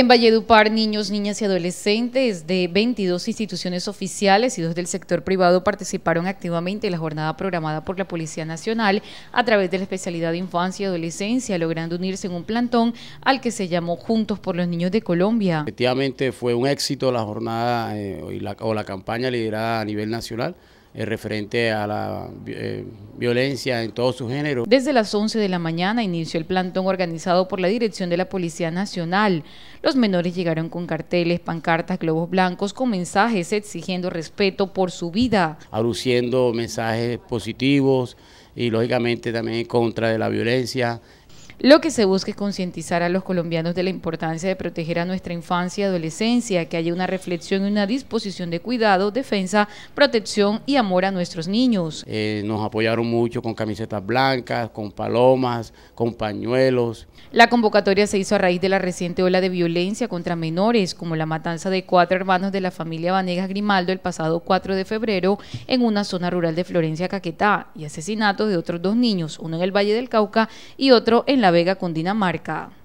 En Valledupar, niños, niñas y adolescentes de 22 instituciones oficiales y dos del sector privado participaron activamente en la jornada programada por la Policía Nacional a través de la especialidad de infancia y adolescencia, logrando unirse en un plantón al que se llamó Juntos por los Niños de Colombia. Efectivamente fue un éxito la jornada eh, o la campaña liderada a nivel nacional eh, referente a la eh, violencia en todo su género. Desde las 11 de la mañana inició el plantón organizado por la Dirección de la Policía Nacional. Los menores llegaron con carteles, pancartas, globos blancos con mensajes exigiendo respeto por su vida. Aluciendo mensajes positivos y lógicamente también en contra de la violencia, lo que se busca es concientizar a los colombianos de la importancia de proteger a nuestra infancia y adolescencia, que haya una reflexión y una disposición de cuidado, defensa, protección y amor a nuestros niños. Eh, nos apoyaron mucho con camisetas blancas, con palomas, con pañuelos. La convocatoria se hizo a raíz de la reciente ola de violencia contra menores, como la matanza de cuatro hermanos de la familia Vanegas Grimaldo el pasado 4 de febrero en una zona rural de Florencia, Caquetá, y asesinatos de otros dos niños, uno en el Valle del Cauca y otro en la Vega Vega, Dinamarca.